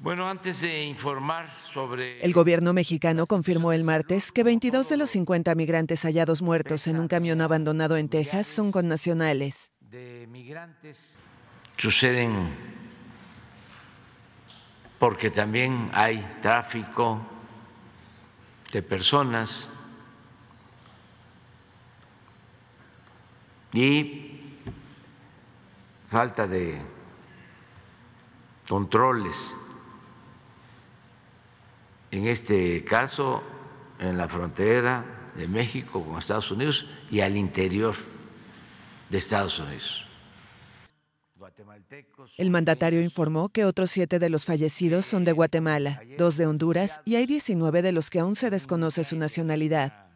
Bueno, antes de informar sobre... El gobierno mexicano confirmó el martes que 22 de los 50 migrantes hallados muertos en un camión abandonado en Texas son connacionales. De migrantes suceden porque también hay tráfico de personas y falta de controles en este caso en la frontera de México con Estados Unidos y al interior de Estados Unidos. El mandatario informó que otros siete de los fallecidos son de Guatemala, dos de Honduras y hay 19 de los que aún se desconoce su nacionalidad.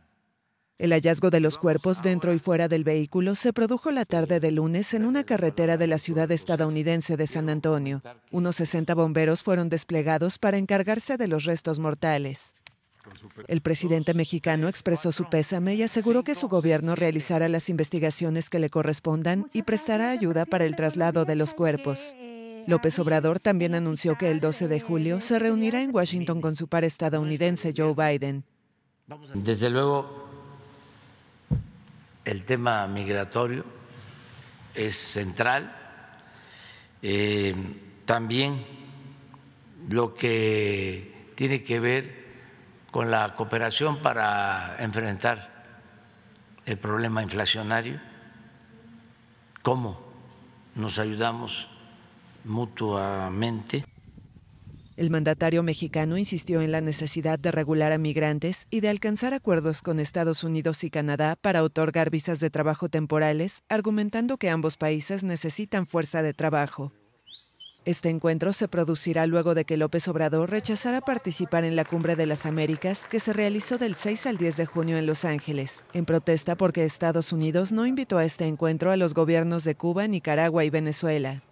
El hallazgo de los cuerpos dentro y fuera del vehículo se produjo la tarde de lunes en una carretera de la ciudad estadounidense de San Antonio. Unos 60 bomberos fueron desplegados para encargarse de los restos mortales. El presidente mexicano expresó su pésame y aseguró que su gobierno realizará las investigaciones que le correspondan y prestará ayuda para el traslado de los cuerpos. López Obrador también anunció que el 12 de julio se reunirá en Washington con su par estadounidense Joe Biden. Desde luego, el tema migratorio es central. Eh, también lo que tiene que ver con la cooperación para enfrentar el problema inflacionario, cómo nos ayudamos mutuamente. El mandatario mexicano insistió en la necesidad de regular a migrantes y de alcanzar acuerdos con Estados Unidos y Canadá para otorgar visas de trabajo temporales, argumentando que ambos países necesitan fuerza de trabajo. Este encuentro se producirá luego de que López Obrador rechazara participar en la Cumbre de las Américas que se realizó del 6 al 10 de junio en Los Ángeles, en protesta porque Estados Unidos no invitó a este encuentro a los gobiernos de Cuba, Nicaragua y Venezuela.